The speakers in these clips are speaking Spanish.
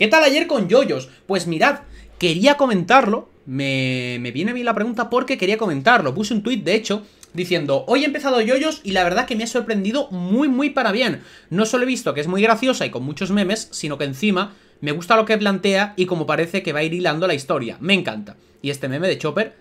¿Qué tal ayer con yoyos? Pues mirad, quería comentarlo, me, viene bien la pregunta porque quería comentarlo, puse un tweet de hecho diciendo, hoy he empezado yoyos y la verdad que me ha sorprendido muy muy para bien, no solo he visto que es muy graciosa y con muchos memes, sino que encima me gusta lo que plantea y como parece que va a ir hilando la historia, me encanta. Y este meme de Chopper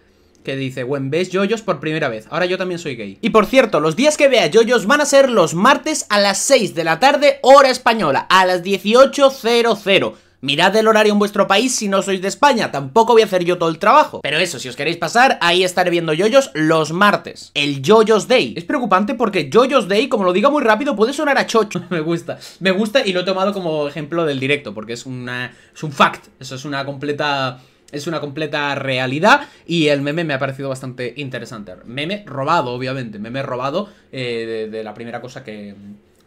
que dice, buen ves yoyos por primera vez, ahora yo también soy gay. Y por cierto, los días que vea yoyos van a ser los martes a las 6 de la tarde, hora española, a las 18.00. Mirad el horario en vuestro país si no sois de España, tampoco voy a hacer yo todo el trabajo. Pero eso, si os queréis pasar, ahí estaré viendo yoyos los martes. El yoyos day. Es preocupante porque yoyos day, como lo digo muy rápido, puede sonar a chocho. me gusta, me gusta y lo he tomado como ejemplo del directo porque es, una, es un fact, eso es una completa... Es una completa realidad y el meme me ha parecido bastante interesante. Meme robado, obviamente. Meme robado eh, de la primera cosa que,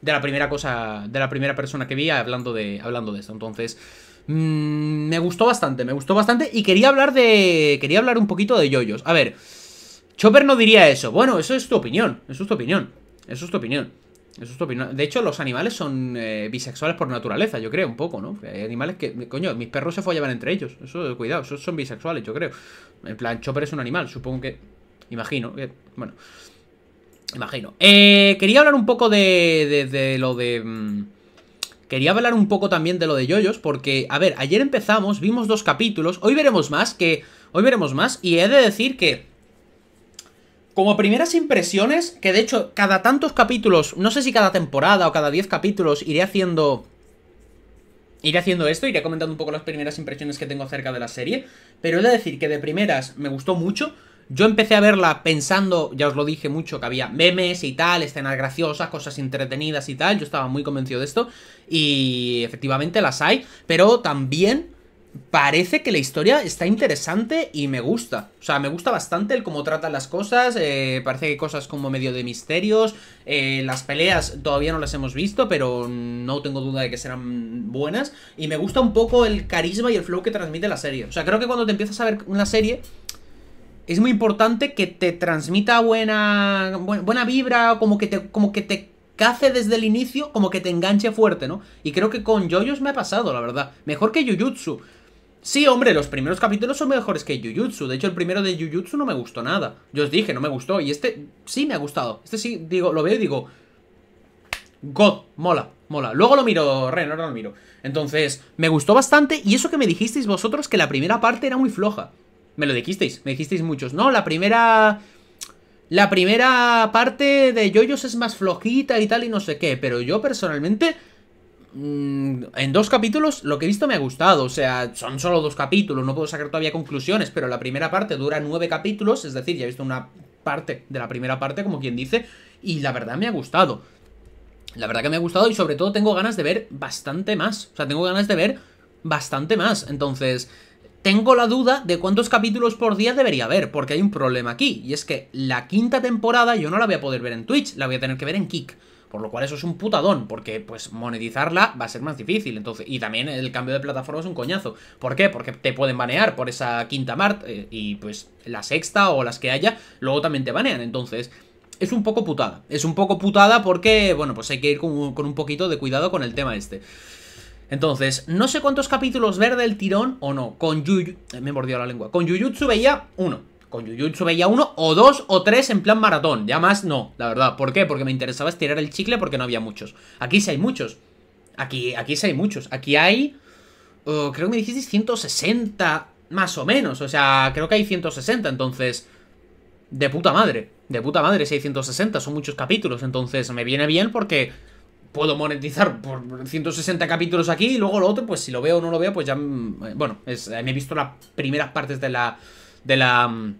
de la primera cosa, de la primera persona que vi hablando de, hablando de esto. Entonces, mm, me gustó bastante, me gustó bastante y quería hablar de, quería hablar un poquito de yoyos. A ver, Chopper no diría eso. Bueno, eso es tu opinión, eso es tu opinión, eso es tu opinión. Eso es tu opinión. De hecho, los animales son eh, bisexuales por naturaleza, yo creo, un poco, ¿no? Hay animales que, coño, mis perros se follaban entre ellos. Eso, cuidado, esos son bisexuales, yo creo. En plan, Chopper es un animal, supongo que... Imagino que... Bueno... Imagino. Eh, quería hablar un poco de, de, lo de... Mm, quería hablar un poco también de lo de Yoyos, porque, a ver, ayer empezamos, vimos dos capítulos, hoy veremos más, que... Hoy veremos más, y he de decir que... Como primeras impresiones, que de hecho cada tantos capítulos, no sé si cada temporada o cada diez capítulos iré haciendo... Iré haciendo esto, iré comentando un poco las primeras impresiones que tengo acerca de la serie, pero he de decir que de primeras me gustó mucho, yo empecé a verla pensando, ya os lo dije mucho, que había memes y tal, escenas graciosas, cosas entretenidas y tal. Yo estaba muy convencido de esto. Y efectivamente las hay. Pero también parece que la historia está interesante y me gusta. O sea, me gusta bastante el cómo tratan las cosas. Eh, parece que hay cosas como medio de misterios. Eh, las peleas todavía no las hemos visto, pero no tengo duda de que serán buenas. Y me gusta un poco el carisma y el flow que transmite la serie. O sea, creo que cuando te empiezas a ver una serie es muy importante que te transmita buena, buena vibra, como que te, como que te cace desde el inicio, como que te enganche fuerte, ¿no? Y creo que con JoJo's me ha pasado, la verdad. Mejor que Jujutsu. Sí, hombre, los primeros capítulos son mejores que Jujutsu. De hecho, el primero de Jujutsu no me gustó nada. Yo os dije, no me gustó. Y este sí me ha gustado. Este sí, digo, lo veo y digo... God, mola, mola. Luego lo miro, Ren, ahora lo miro. Entonces, me gustó bastante. Y eso que me dijisteis vosotros, que la primera parte era muy floja. Me lo dijisteis, me dijisteis muchos. No, la primera... La primera parte de Yoyos es más flojita y tal y no sé qué, pero yo personalmente... Mm, en dos capítulos lo que he visto me ha gustado, o sea, son solo dos capítulos, no puedo sacar todavía conclusiones, pero la primera parte dura nueve capítulos, es decir, ya he visto una parte de la primera parte, como quien dice, y la verdad me ha gustado. La verdad que me ha gustado y sobre todo tengo ganas de ver bastante más, o sea, tengo ganas de ver bastante más, entonces tengo la duda de cuántos capítulos por día debería haber, porque hay un problema aquí, y es que la quinta temporada yo no la voy a poder ver en Twitch, la voy a tener que ver en Kick, Por lo cual eso es un putadón, porque pues monetizarla va a ser más difícil. Entonces, y también el cambio de plataforma es un coñazo. ¿Por qué? Porque te pueden banear por esa quinta mart eh, y pues la sexta o las que haya, luego también te banean. Entonces, es un poco putada. Es un poco putada porque, bueno, pues hay que ir con, con un poquito de cuidado con el tema este. Entonces, no sé cuántos capítulos ver del tirón o no. Con Yuyu... Eh, me he mordido la lengua. Con Yuyutsu veía uno. Con Yuyutsu veía uno o dos o tres en plan maratón. Ya más no, la verdad. ¿Por qué? Porque me interesaba estirar el chicle porque no había muchos. Aquí sí hay muchos. Aquí, aquí sí hay muchos. Aquí hay... Uh, creo que me dijisteis 160 más o menos. O sea, creo que hay 160, entonces... De puta madre. De puta madre, si hay 160, son muchos capítulos. Entonces me viene bien porque puedo monetizar por 160 capítulos aquí y luego lo otro, pues si lo veo o no lo veo, pues ya... Mm, bueno, eh, me he visto las primeras partes de la... De la... Mm,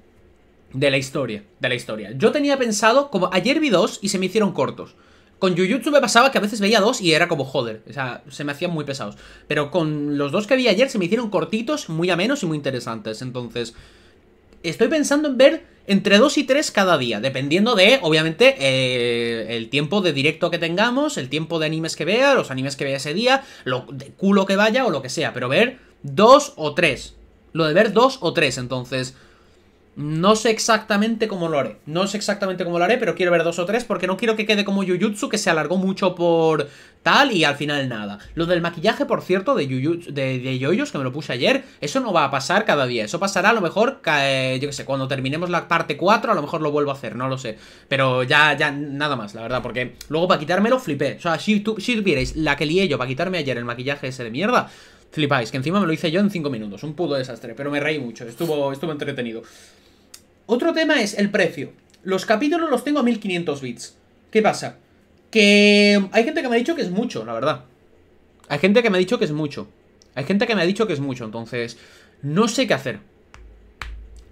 de la historia, de la historia. Yo tenía pensado, como ayer vi dos y se me hicieron cortos. Con Jujutsu me pasaba que a veces veía dos y era como joder, o sea, se me hacían muy pesados. Pero con los dos que vi ayer se me hicieron cortitos, muy amenos y muy interesantes. Entonces, estoy pensando en ver entre dos y tres cada día, dependiendo de, obviamente, eh, el tiempo de directo que tengamos, el tiempo de animes que vea, los animes que vea ese día, lo de culo que vaya o lo que sea, pero ver dos o tres Lo de ver dos o tres entonces... No sé exactamente cómo lo haré. No sé exactamente cómo lo haré, pero quiero ver dos o tres porque no quiero que quede como Jujutsu que se alargó mucho por tal y al final nada. Lo del maquillaje, por cierto, de, Jujutsu, de, de Yoyos que me lo puse ayer, eso no va a pasar cada día. Eso pasará a lo mejor, eh, yo que sé, cuando terminemos la parte 4 a lo mejor lo vuelvo a hacer, no lo sé. Pero ya, ya, nada más, la verdad, porque luego para quitármelo flipé. O sea, si, tú, si la que lié yo para quitarme ayer el maquillaje ese de mierda, Flipáis, que encima me lo hice yo en 5 minutos. Un puto desastre, pero me reí mucho. Estuvo, entretenido. Otro tema es el precio. Los capítulos los tengo a 1500 bits. ¿Qué pasa? Que hay gente que me ha dicho que es mucho, la verdad. Hay gente que me ha dicho que es mucho. Hay gente que me ha dicho que es mucho, entonces no sé qué hacer.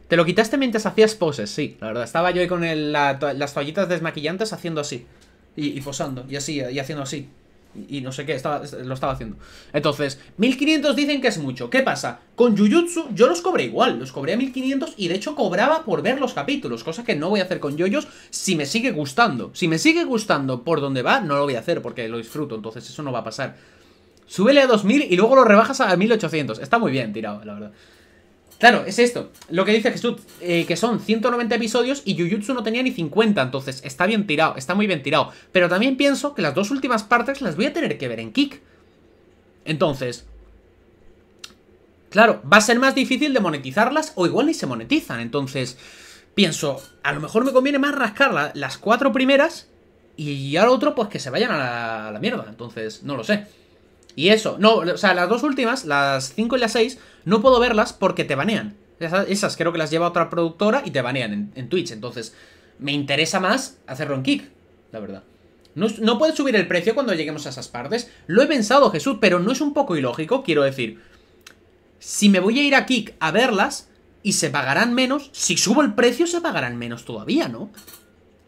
Te lo quitaste mientras hacías poses, sí, la verdad. Estaba yo ahí con las toallitas desmaquillantes haciendo así. Y, y posando, y así, y haciendo así. Y, no sé qué, estaba, lo estaba haciendo Entonces, 1500 dicen que es mucho ¿Qué pasa? Con Jujutsu yo los cobré igual Los cobré a 1500 y de hecho cobraba por ver los capítulos Cosa que no voy a hacer con Yoyos si me sigue gustando Si me sigue gustando por donde va, no lo voy a hacer Porque lo disfruto, entonces eso no va a pasar Súbele a 2000 y luego lo rebajas a 1800 Está muy bien tirado, la verdad Claro, es esto. Lo que dice Jesús, eh, que son 190 episodios y Jujutsu no tenía ni 50, entonces está bien tirado, está muy bien tirado. Pero también pienso que las dos últimas partes las voy a tener que ver en Kick. Entonces, claro, va a ser más difícil de monetizarlas o igual ni se monetizan. Entonces, pienso, a lo mejor me conviene más rascar las cuatro primeras y al otro pues que se vayan a la, mierda. Entonces, no lo sé. Y eso, no, o sea, las dos últimas, las cinco y las seis... No puedo verlas porque te banean. Esas, creo que las lleva otra productora y te banean en, Twitch. Entonces, me interesa más hacerlo en Kick, la verdad. No, no puedes subir el precio cuando lleguemos a esas partes. Lo he pensado, Jesús, pero no es un poco ilógico, quiero decir. Si me voy a ir a Kick a verlas y se pagarán menos, si subo el precio se pagarán menos todavía, ¿no?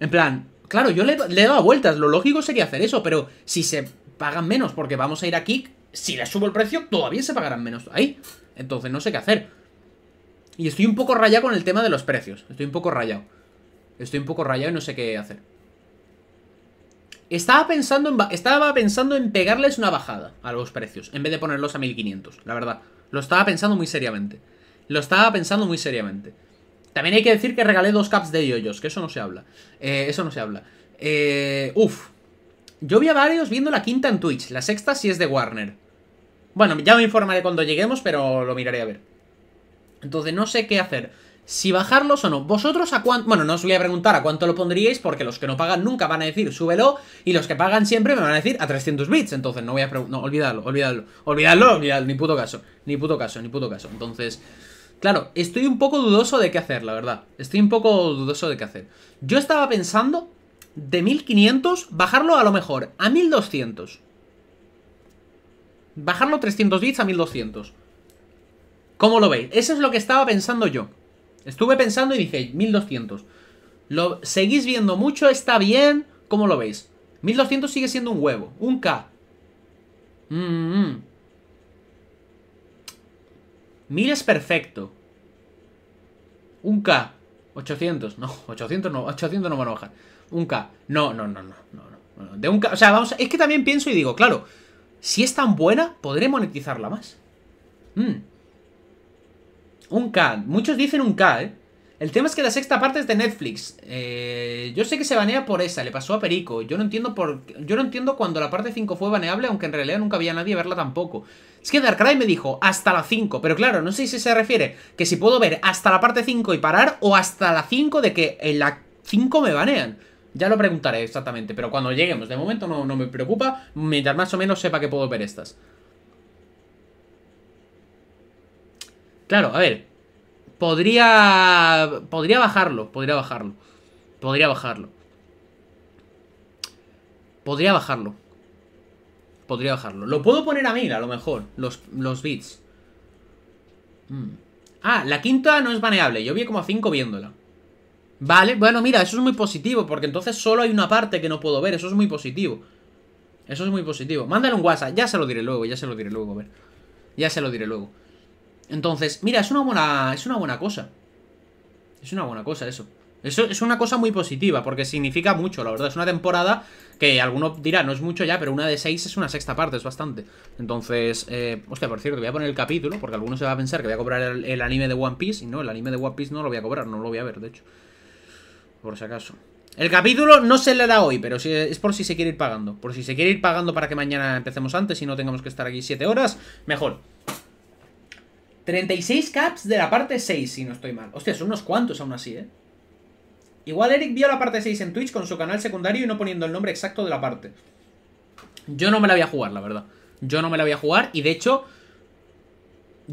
En plan, claro, yo le, le he dado vueltas, lo lógico sería hacer eso, pero si se pagan menos porque vamos a ir a Kick, si le subo el precio, todavía se pagarán menos. Ahí. Entonces no sé qué hacer. Y estoy un poco rayado con el tema de los precios. Estoy un poco rayado. Estoy un poco rayado y no sé qué hacer. Estaba pensando en, estaba pensando en pegarles una bajada a los precios, en vez de ponerlos a 1500, la verdad. Lo estaba pensando muy seriamente. Lo estaba pensando muy seriamente. También hay que decir que regalé dos caps de yoyos, que eso no se habla. Eh, eso no se habla. Eh, uf. Yo vi a varios viendo la quinta en Twitch, la sexta si es de Warner. Bueno, ya me informaré cuando lleguemos, pero lo miraré a ver. Entonces no sé qué hacer. Si bajarlos o no. Vosotros a cuánto... Bueno, no os voy a preguntar a cuánto lo pondríais porque los que no pagan nunca van a decir súbelo y los que pagan siempre me van a decir a 300 bits. Entonces no voy a preguntar... No, olvidadlo, olvidadlo. Olvidadlo, olvidadlo. Ni puto caso. Ni puto caso, ni puto caso. Entonces... Claro, estoy un poco dudoso de qué hacer, la verdad. Estoy un poco dudoso de qué hacer. Yo estaba pensando de 1500 bajarlo a lo mejor a 1200. Bajarlo 300 bits a 1200. ¿Cómo lo veis? Eso es lo que estaba pensando yo. Estuve pensando y dije, 1200. Lo seguís viendo mucho, está bien. ¿Cómo lo veis? 1200 sigue siendo un huevo. Un K. Mmm. 1000 es perfecto. Un K. 800. No, 800 no, 800 no van a bajar. Un K. No, no, no, no, no. no. De un K. O sea, vamos. Es que también pienso y digo, claro. Si es tan buena, podré monetizarla más. Hmm. Un K. Muchos dicen un K, ¿eh? El tema es que la sexta parte es de Netflix. Eh, yo sé que se banea por esa, le pasó a Perico. Yo no entiendo por yo no entiendo cuando la parte 5 fue baneable, aunque en realidad nunca había nadie a verla tampoco. Es que Darkrai me dijo hasta la 5, pero claro, no sé si se refiere que si puedo ver hasta la parte 5 y parar o hasta la 5 de que en la 5 me banean. Ya lo preguntaré exactamente, pero cuando lleguemos, de momento no, me preocupa, mientras más o menos sepa que puedo ver estas. Claro, a ver, podría podría bajarlo, podría bajarlo. Podría bajarlo. Podría bajarlo. Podría bajarlo. Lo puedo poner a mil, a lo mejor, los, los bits. Mm. Ah, la quinta no es baneable. Yo vi como a cinco viéndola. Vale, bueno, mira, eso es muy positivo, porque entonces solo hay una parte que no puedo ver, eso es muy positivo. Eso es muy positivo. Mándale un WhatsApp, ya se lo diré luego, ya se lo diré luego, a ver. Ya se lo diré luego. Entonces, mira, es una buena, es una buena cosa. Es una buena cosa eso. Eso es una cosa muy positiva, porque significa mucho, la verdad. Es una temporada que alguno dirá, no es mucho ya, pero una de seis es una sexta parte, es bastante. Entonces, eh, hostia, por cierto, voy a poner el capítulo, porque alguno se va a pensar que voy a cobrar el, el anime de One Piece, y no, el anime de One Piece no lo voy a cobrar, no lo voy a ver, de hecho por si acaso. El capítulo no se le da hoy, pero es por si se quiere ir pagando. Por si se quiere ir pagando para que mañana empecemos antes y no tengamos que estar aquí 7 horas, mejor. 36 caps de la parte 6, si no estoy mal. Hostia, son unos cuantos aún así, ¿eh? Igual Eric vio la parte 6 en Twitch con su canal secundario y no poniendo el nombre exacto de la parte. Yo no me la voy a jugar, la verdad. Yo no me la voy a jugar y de hecho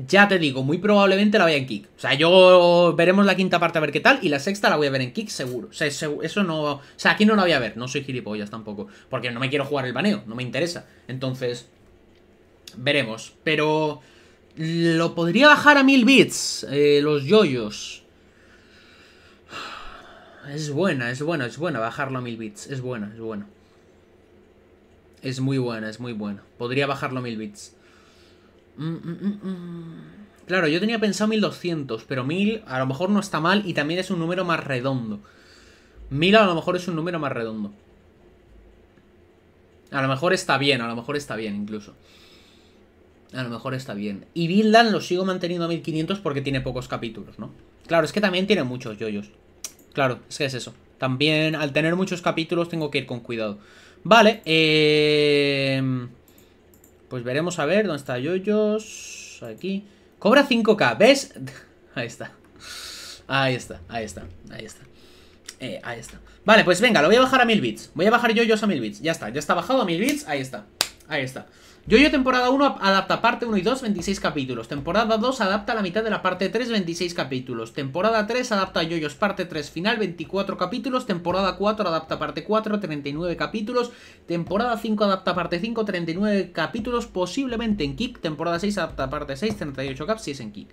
ya te digo, muy probablemente la vaya en kick. O sea, yo veremos la quinta parte a ver qué tal y la sexta la voy a ver en kick seguro. O sea, eso no... O sea, aquí no la voy a ver, no soy gilipollas tampoco. Porque no me quiero jugar el baneo, no me interesa. Entonces, veremos. Pero lo podría bajar a mil bits, eh, los yoyos. Es buena, es buena, es buena bajarlo a mil bits. Es buena, es buena. Es muy buena, es muy buena. Podría bajarlo a mil bits. Mm, mm, mm, claro, yo tenía pensado 1200, pero 1000 a lo mejor no está mal y también es un número más redondo. 1000 a lo mejor es un número más redondo. A lo mejor está bien, a lo mejor está bien incluso. A lo mejor está bien. Y Vildan lo sigo manteniendo a 1500 porque tiene pocos capítulos, ¿no? Claro, es que también tiene muchos yoyos. Claro, es que es eso. También al tener muchos capítulos tengo que ir con cuidado. Vale, eh... Pues veremos a ver dónde está Yoyos. Aquí. Cobra 5K, ¿ves? ahí está. Ahí está, ahí está, ahí está. Eh, ahí está. Vale, pues venga, lo voy a bajar a 1000 bits. Voy a bajar Yoyos a 1000 bits. Ya está, ya está bajado a 1000 bits. Ahí está. Ahí está. yo temporada 1 adapta parte 1 y 2, 26 capítulos. Temporada 2 adapta la mitad de la parte 3, 26 capítulos. Temporada 3 adapta Yoyos parte 3 final, 24 capítulos. Temporada 4 adapta parte 4, 39 capítulos. Temporada 5 adapta parte 5, 39 capítulos, posiblemente en Kick. Temporada 6 adapta parte 6, 38 caps si es en Kick.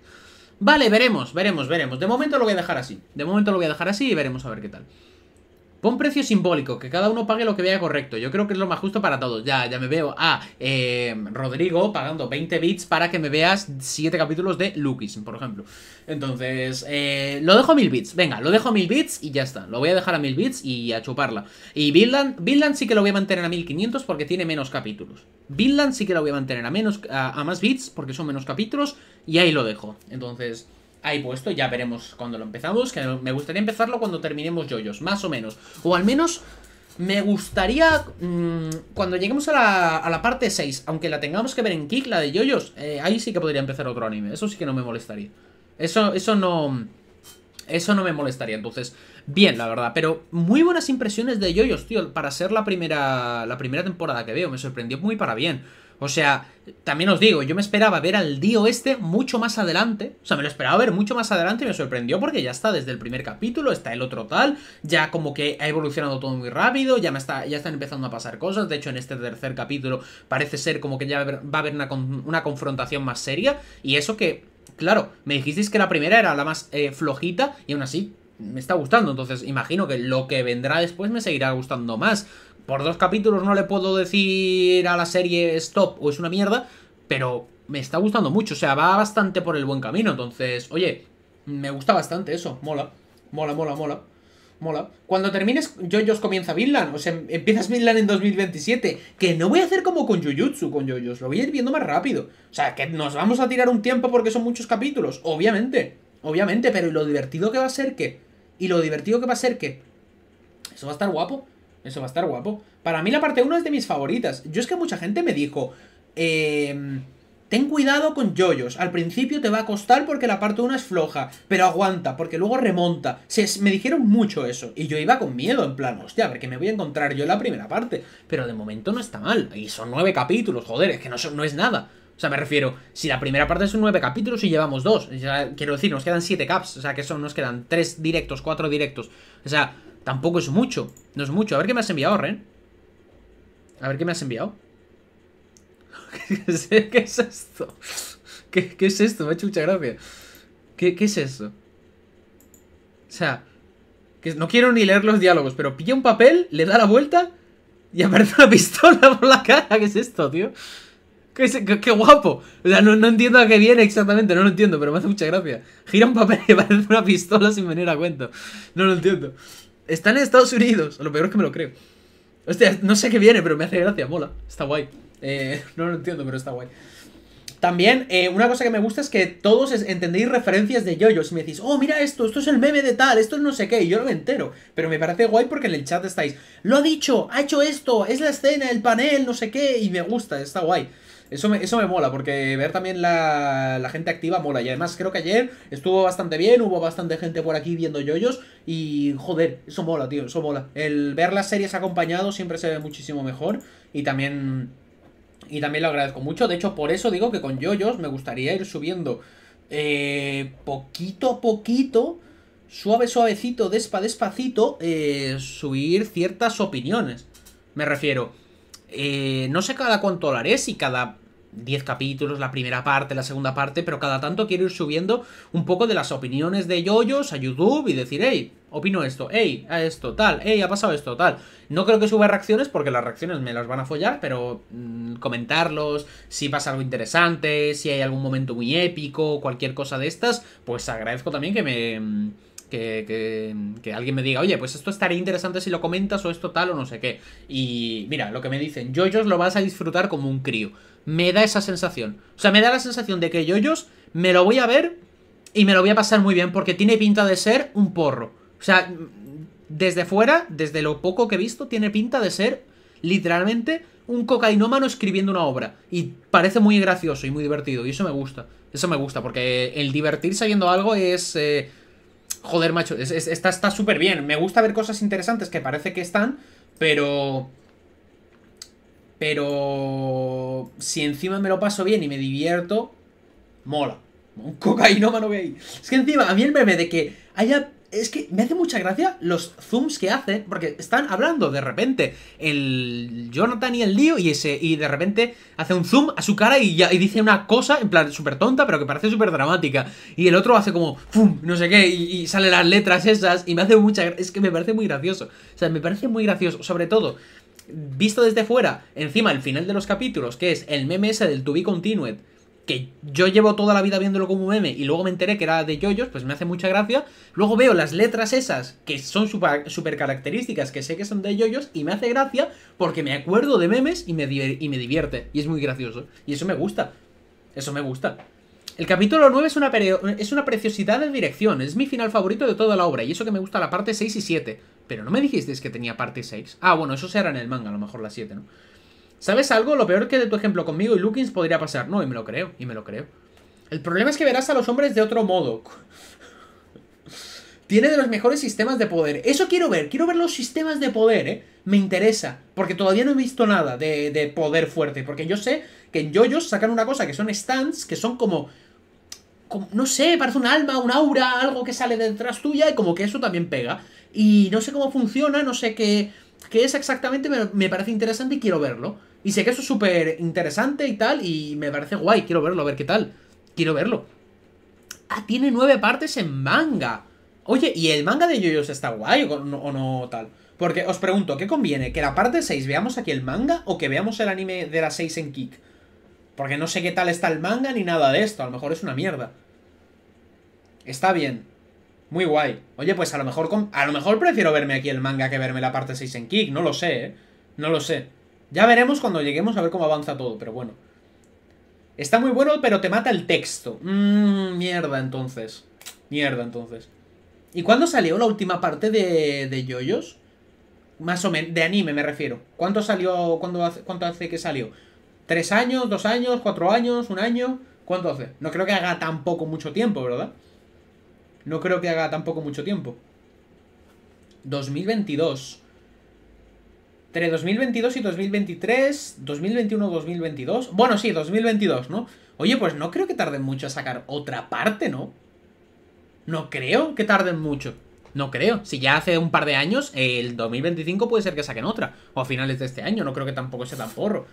Vale, veremos, veremos, veremos. De momento lo voy a dejar así. De momento lo voy a dejar así y veremos a ver qué tal. Pon precio simbólico, que cada uno pague lo que vea correcto. Yo creo que es lo más justo para todos. Ya, ya me veo a em, Rodrigo pagando 20 bits para que me veas 7 capítulos de Lucas, por ejemplo. Entonces, eh, lo dejo a 1000 bits. Venga, lo dejo a 1000 bits y ya está. Lo voy a dejar a 1000 bits y a chuparla. Y Vinland, sí que lo voy a mantener a 1500 porque tiene menos capítulos. Vinland sí que lo voy a mantener a, menos, a más bits porque son menos capítulos y ahí lo dejo. Entonces ahí puesto, ya veremos cuando lo empezamos, que me gustaría empezarlo cuando terminemos yoyos, más o menos. O al menos me gustaría, mm, cuando lleguemos a la, parte 6, aunque la tengamos que ver en Kick, la de yoyos, eh, ahí sí que podría empezar otro anime, eso sí que no me molestaría. Eso, eso no... Eso no me molestaría, entonces, bien, la verdad. Pero muy buenas impresiones de Yoyos, tío, para ser la primera, la primera temporada que veo. Me sorprendió muy para bien. O sea, también os digo, yo me esperaba ver al Dio este mucho más adelante. O sea, me lo esperaba ver mucho más adelante y me sorprendió porque ya está desde el primer capítulo, está el otro tal, ya como que ha evolucionado todo muy rápido, ya, me está, ya están empezando a pasar cosas. De hecho, en este tercer capítulo parece ser como que ya va a haber una, confrontación más seria. Y eso que, claro, me dijisteis que la primera era la más eh, flojita y aún así me está gustando. Entonces, imagino que lo que vendrá después me seguirá gustando más. Por dos capítulos no le puedo decir a la serie stop o es una mierda, pero me está gustando mucho, o sea, va bastante por el buen camino, entonces, oye, me gusta bastante eso, mola, mola, mola, mola. Mola. Cuando termines, JoJo's comienza Vinland. O sea, empiezas Vinland en 2027. Que no voy a hacer como con Jujutsu, con JoJo's, Lo voy a ir viendo más rápido. O sea, que nos vamos a tirar un tiempo porque son muchos capítulos. Obviamente. Obviamente. Pero ¿y lo divertido que va a ser que. Y lo divertido que va a ser que. Eso va a estar guapo. Eso va a estar guapo. Para mí la parte 1 es de mis favoritas. Yo es que mucha gente me dijo, em, ten cuidado con yoyos. Al principio te va a costar porque la parte 1 es floja, pero aguanta, porque luego remonta. Se, me dijeron mucho eso. Y yo iba con miedo, en plan, hostia, a ver me voy a encontrar yo en la primera parte. Pero de momento no está mal. Y son nueve capítulos, joder, es que no, es nada. O sea, me refiero, si la primera parte son nueve capítulos y llevamos dos. quiero decir, nos quedan siete caps. O sea, que son, nos quedan tres directos, cuatro directos. O sea, Tampoco es mucho. No es mucho. A ver qué me has enviado, Ren. A ver qué me has enviado. E-, ¿Qué es esto? ¿Qué, es esto? Me ha hecho mucha gracia. ¿Qué, es eso? O sea, que no quiero ni leer los diálogos, pero pilla un papel, le da la vuelta y aparece una pistola por la cara. ¿Qué es esto, tío? ¿Qué, qué, guapo. O sea, no, entiendo a qué viene exactamente, no lo entiendo, pero me hace mucha gracia. Gira un papel y aparece una pistola sin venir a cuento. No lo entiendo. Está en Estados Unidos. Lo peor es que me lo creo. Hostia, no sé qué viene, pero me hace gracia, mola. Está guay. Eh, no lo entiendo, pero está guay. También, eh, una cosa que me gusta es que todos entendéis referencias de yoyos. Si me decís, oh, mira esto, esto es el meme de tal, esto es no sé qué, y yo lo entero. Pero me parece guay porque en el chat estáis, lo ha dicho, ha hecho esto, es la escena, el panel, no sé qué, y me gusta, está guay. Eso me, mola, porque ver también la, la gente activa mola. Y además creo que ayer estuvo bastante bien, hubo bastante gente por aquí viendo yoyos. Y joder, eso mola, tío, eso mola. El ver las series acompañado siempre se ve muchísimo mejor. Y también... Y también lo agradezco mucho. De hecho, por eso digo que con yoyos me gustaría ir subiendo eh, poquito a poquito, suave, suavecito, despa, despacito, eh, subir ciertas opiniones. Me refiero, eh, no sé cada cuánto lo haré, si cada 10 capítulos, la primera parte, la segunda parte, pero cada tanto quiero ir subiendo un poco de las opiniones de yoyos a YouTube y decir, hey, opino esto, hey, esto, tal, hey, ha pasado esto, tal. No creo que suba reacciones porque las reacciones me las van a follar, pero mm, comentarlos, si pasa algo interesante, si hay algún momento muy épico, cualquier cosa de estas, pues agradezco también que me... Mm, que, que, alguien me diga, oye, pues esto estaría interesante si lo comentas o esto tal o no sé qué. Y mira, lo que me dicen, Yoyos lo vas a disfrutar como un crío. Me da esa sensación. O sea, me da la sensación de que Yoyos me lo voy a ver y me lo voy a pasar muy bien porque tiene pinta de ser un porro. O sea, desde fuera, desde lo poco que he visto, tiene pinta de ser literalmente un cocainómano escribiendo una obra. Y parece muy gracioso y muy divertido. Y eso me gusta. Eso me gusta, porque el divertirse viendo algo es eh, Joder, macho, esta está súper bien. Me gusta ver cosas interesantes que parece que están, pero... Pero... Si encima me lo paso bien y me divierto, mola. Un cocainómano veis. ahí. Es que encima, a mí el meme de que haya es que me hace mucha gracia los zooms que hace, porque están hablando de repente el Jonathan y el lío y ese y de repente hace un zoom a su cara y, ya, y dice una cosa en plan súper tonta, pero que parece súper dramática. Y el otro hace como, ¡fum! no sé qué, y, sale las letras esas y me hace mucha es que me parece muy gracioso. O sea, me parece muy gracioso, sobre todo visto desde fuera, encima el final de los capítulos, que es el meme ese del to be continued que yo llevo toda la vida viéndolo como meme y luego me enteré que era de yoyos, pues me hace mucha gracia. Luego veo las letras esas que son super características, que sé que son de yoyos y me hace gracia porque me acuerdo de memes y me, y me divierte. Y es muy gracioso. Y eso me gusta. Eso me gusta. El capítulo 9 es una, es una preciosidad de dirección, es mi final favorito de toda la obra, y eso que me gusta la parte 6 y 7. Pero no me dijisteis que tenía parte 6. Ah, bueno, eso se en el manga, a lo mejor la 7, ¿no? ¿Sabes algo? Lo peor que de tu ejemplo conmigo y Lukins podría pasar. No, y me lo creo, y me lo creo. El problema es que verás a los hombres de otro modo. Tiene de los mejores sistemas de poder. Eso quiero ver. Quiero ver los sistemas de poder, ¿eh? Me interesa. Porque todavía no he visto nada de, poder fuerte. Porque yo sé que en JoJo sacan una cosa que son stands, que son como, No sé, parece un alma, un aura, algo que sale detrás tuya y como que eso también pega. Y no sé cómo funciona, no sé qué qué es exactamente me, parece interesante y quiero verlo. Y sé que eso es súper interesante y tal, y me parece guay, quiero verlo, a ver qué tal. Quiero verlo. Ah, tiene nueve partes en manga. Oye, ¿y el manga de Yoyos está guay o no, o no tal? Porque os pregunto, ¿qué conviene? ¿Que la parte 6 veamos aquí el manga o que veamos el anime de la 6 en kick Porque no sé qué tal está el manga ni nada de esto, a lo mejor es una mierda. Está bien. Muy guay. Oye, pues a lo mejor a lo mejor prefiero verme aquí el manga que verme la parte 6 en Kick. No lo sé, ¿eh? No lo sé. Ya veremos cuando lleguemos a ver cómo avanza todo, pero bueno. Está muy bueno, pero te mata el texto. Mm, mierda entonces. Mierda entonces. ¿Y cuándo salió la última parte de, de Yoyos? Más o menos, de anime me refiero. ¿Cuánto salió, cuánto hace que salió? ¿Tres años, dos años, cuatro años, un año? ¿Cuánto hace? No creo que haga tampoco mucho tiempo, ¿verdad? No creo que haga tampoco mucho tiempo. 2022. Entre 2022 y 2023, 2021, 2022. Bueno, sí, 2022, ¿no? Oye, pues no creo que tarden mucho a sacar otra parte, ¿no? No creo que tarden mucho. No creo. Si ya hace un par de años, el 2025 puede ser que saquen otra. O a finales de este año, no creo que tampoco sea tan porro.